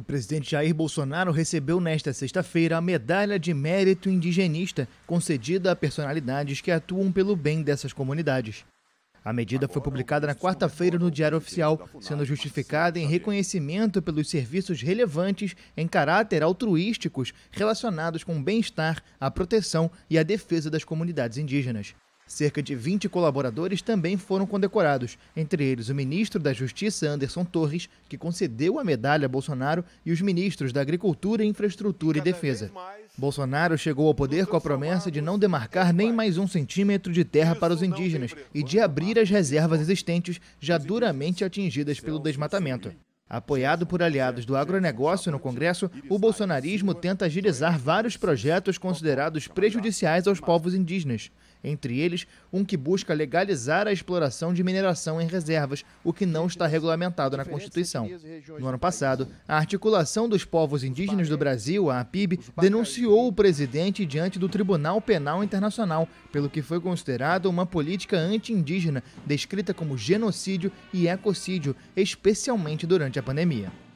O presidente Jair Bolsonaro recebeu nesta sexta-feira a Medalha de Mérito Indigenista, concedida a personalidades que atuam pelo bem dessas comunidades. A medida foi publicada na quarta-feira no Diário Oficial, sendo justificada em reconhecimento pelos serviços relevantes em caráter altruísticos relacionados com o bem-estar, a proteção e a defesa das comunidades indígenas. Cerca de 20 colaboradores também foram condecorados, entre eles o ministro da Justiça, Anderson Torres, que concedeu a medalha a Bolsonaro, e os ministros da Agricultura, Infraestrutura e Defesa. Bolsonaro chegou ao poder com a promessa de não demarcar nem mais um centímetro de terra para os indígenas e de abrir as reservas existentes, já duramente atingidas pelo desmatamento. Apoiado por aliados do agronegócio no Congresso, o bolsonarismo tenta agilizar vários projetos considerados prejudiciais aos povos indígenas entre eles um que busca legalizar a exploração de mineração em reservas, o que não está regulamentado na Constituição. No ano passado, a Articulação dos Povos Indígenas do Brasil, a APIB, denunciou o presidente diante do Tribunal Penal Internacional pelo que foi considerado uma política anti-indígena, descrita como genocídio e ecocídio, especialmente durante a pandemia.